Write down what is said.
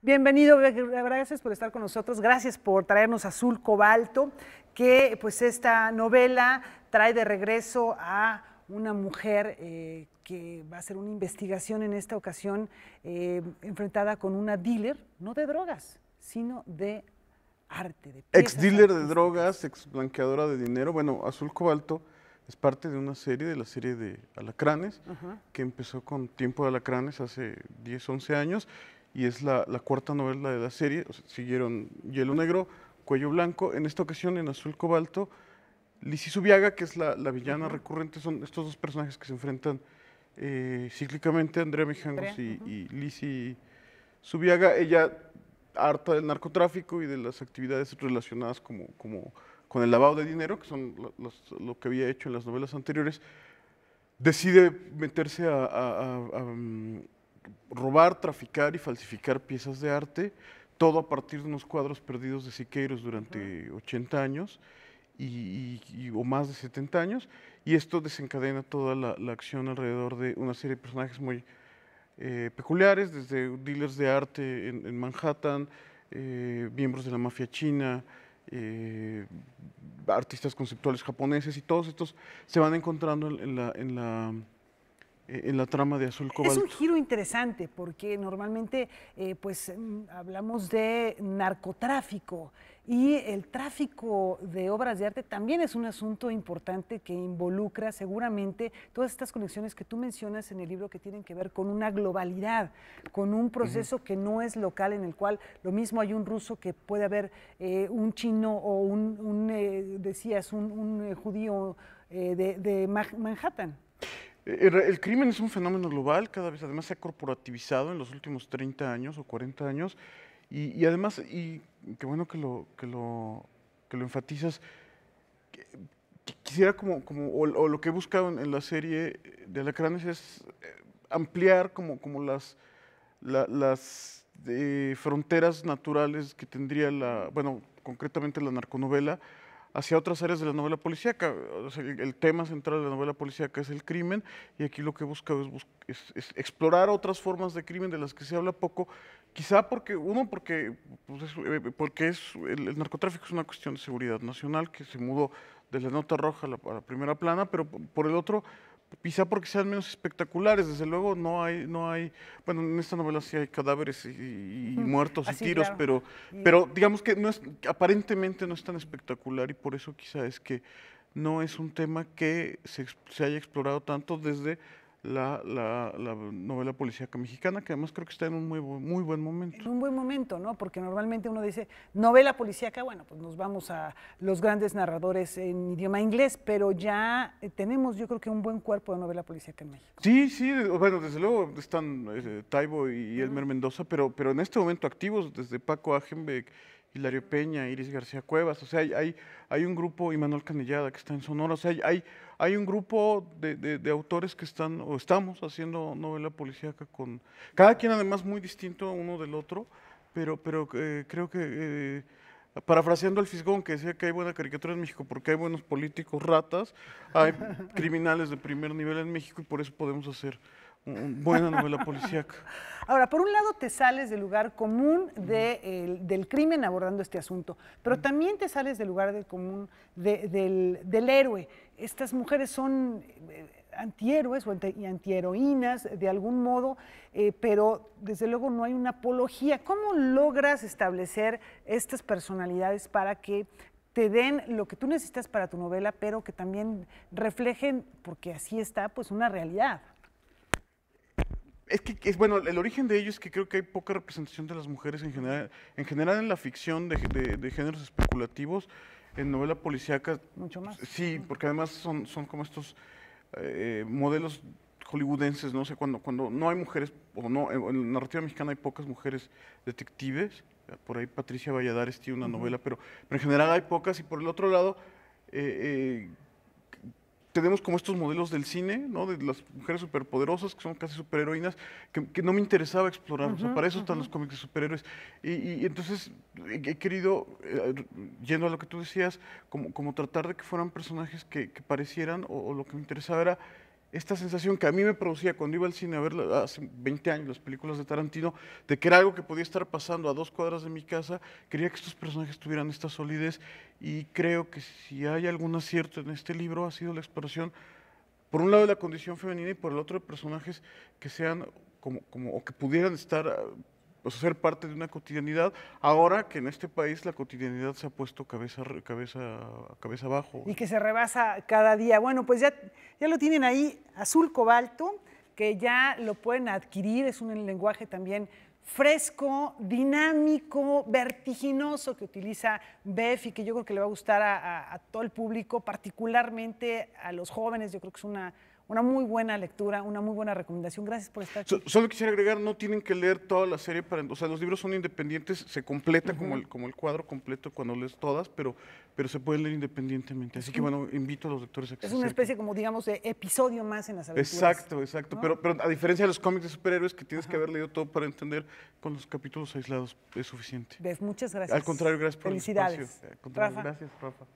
Bienvenido, gracias por estar con nosotros, gracias por traernos Azul Cobalto, que pues esta novela trae de regreso a una mujer eh, que va a hacer una investigación en esta ocasión eh, enfrentada con una dealer, no de drogas, sino de arte. ex dealer de drogas, ex blanqueadora de dinero, bueno, Azul Cobalto es parte de una serie, de la serie de Alacranes, que empezó con Tiempo de Alacranes hace 10, 11 años y es la, la cuarta novela de la serie. siguieron Hielo Negro, Cuello Blanco, en esta ocasión en Azul Cobalto. Lizzie Subiaga, que es la, la villana recurrente, son estos dos personajes que se enfrentan eh, cíclicamente, Andrea Mijangos y, uh Subiaga. Ella harta del narcotráfico y de las actividades relacionadas como, como con el lavado de dinero, que son lo, que había hecho en las novelas anteriores, decide meterse a mm, robar, traficar y falsificar piezas de arte, todo a partir de unos cuadros perdidos de Siqueiros durante 80 años y, o más de 70 años, y esto desencadena toda la, acción alrededor de una serie de personajes muy eh, peculiares, desde dealers de arte en, Manhattan, eh, miembros de la mafia china, eh, artistas conceptuales japoneses, y todos estos se van encontrando la, en la eh, en la trama de Azul Cobalto. Es un giro interesante porque normalmente eh, pues mm, hablamos de narcotráfico y el tráfico de obras de arte también es un asunto importante que involucra seguramente todas estas conexiones que tú mencionas en el libro que tienen que ver con una globalidad, con un proceso que no es local en el cual lo mismo hay un ruso que puede haber eh, un chino o un, decías, un, judío de Manhattan. El, crimen es un fenómeno global, cada vez además se ha corporativizado en los últimos 30 años o 40 años, y, además, y qué bueno que lo, que lo, que lo enfatizas, quisiera como, como o, lo que he buscado en, la serie de Alacranes es eh, ampliar como, como las, las eh, fronteras naturales que tendría la, bueno, concretamente la narconovela, hacia otras áreas de la novela policíaca. el, tema central de la novela policíaca es el crimen y aquí lo que busca es, es, explorar otras formas de crimen de las que se habla poco, quizá porque, uno, porque, pues, eh, porque es, el, narcotráfico es una cuestión de seguridad nacional que se mudó de la nota roja la, a la primera plana, pero por el otro quizá porque sean menos espectaculares, desde luego no hay, no hay, bueno, en esta novela sí hay cadáveres y, muertos y tiros, pero, pero digamos que no es, aparentemente no es tan espectacular y por eso quizá es que no es un tema que se, se haya explorado tanto desde la, la, novela policíaca mexicana, que además creo que está en un muy, muy buen momento. En un buen momento, ¿no? Porque normalmente uno dice, novela policíaca, bueno, pues nos vamos a los grandes narradores en idioma inglés, pero ya tenemos yo creo que un buen cuerpo de novela policíaca en México. Sí, sí, bueno, desde luego están eh, Taibo y Elmer Mendoza, pero, pero en este momento activos desde Paco Agenbeck, Hilario Peña, Iris García Cuevas, o sea, hay, hay un grupo, y Manuel Canellada, que está en Sonora, o sea, hay, hay un grupo de, autores que están, o estamos haciendo novela policíaca con, cada quien además muy distinto uno del otro, pero, pero eh, creo que, eh, parafraseando al Fisgón, que decía que hay buena caricatura en México porque hay buenos políticos ratas, hay criminales de primer nivel en México y por eso podemos hacer Buena novela policíaca. Ahora, por un lado te sales del lugar común del crimen abordando este asunto, pero mm. también te sales del lugar del común del, héroe. Estas mujeres son eh, antihéroes o antiheroínas de algún modo, eh, pero desde luego no hay una apología. ¿Cómo logras establecer estas personalidades para que te den lo que tú necesitas para tu novela, pero que también reflejen, porque así está, pues una realidad? es que es bueno, el origen de ello es que creo que hay poca representación de las mujeres en general, en general en la ficción de, géneros especulativos, en novela policíaca. Mucho más. Sí, porque además son, son como estos eh, modelos hollywoodenses, no sé, cuando, cuando no hay mujeres, o no, en la narrativa mexicana hay pocas mujeres detectives, por ahí Patricia Valladares tiene una novela, pero, en general hay pocas, y por el otro lado, eh, eh, tenemos como estos modelos del cine, ¿no? De las mujeres superpoderosas, que son casi superheroínas, que, que no me interesaba explorar. para eso están los cómics de superhéroes. Y, entonces he querido, eh, yendo a lo que tú decías, como, como tratar de que fueran personajes que, parecieran, o, o lo que me interesaba era esta sensación que a mí me producía cuando iba al cine a ver hace 20 años las películas de Tarantino, de que era algo que podía estar pasando a dos cuadras de mi casa, quería que estos personajes tuvieran esta solidez y creo que si hay algún acierto en este libro ha sido la exploración, por un lado, de la condición femenina y por el otro de personajes que sean como, como o que pudieran estar pues ser parte de una cotidianidad, ahora que en este país la cotidianidad se ha puesto cabeza, cabeza, cabeza abajo. Y que se rebasa cada día. Bueno, pues ya, ya lo tienen ahí, Azul Cobalto, que ya lo pueden adquirir, es un lenguaje también fresco, dinámico, vertiginoso que utiliza Bef y que yo creo que le va a gustar a todo el público, particularmente a los jóvenes, yo creo que es una una muy buena lectura, una muy buena recomendación. Gracias por estar aquí. solo quisiera agregar, no tienen que leer toda la serie, para, o sea, los libros son independientes, se completa como, el, como el cuadro completo cuando lees todas, pero, pero se pueden leer independientemente. Así que bueno, invito a los lectores a que Es una especie como, digamos, de episodio más en las aventuras. Exacto, exacto. Pero, pero a diferencia de los cómics de superhéroes que tienes que haber leído todo para entender, con los capítulos aislados es suficiente. muchas gracias. Al contrario, gracias por Felicidades. El Gracias, Rafa.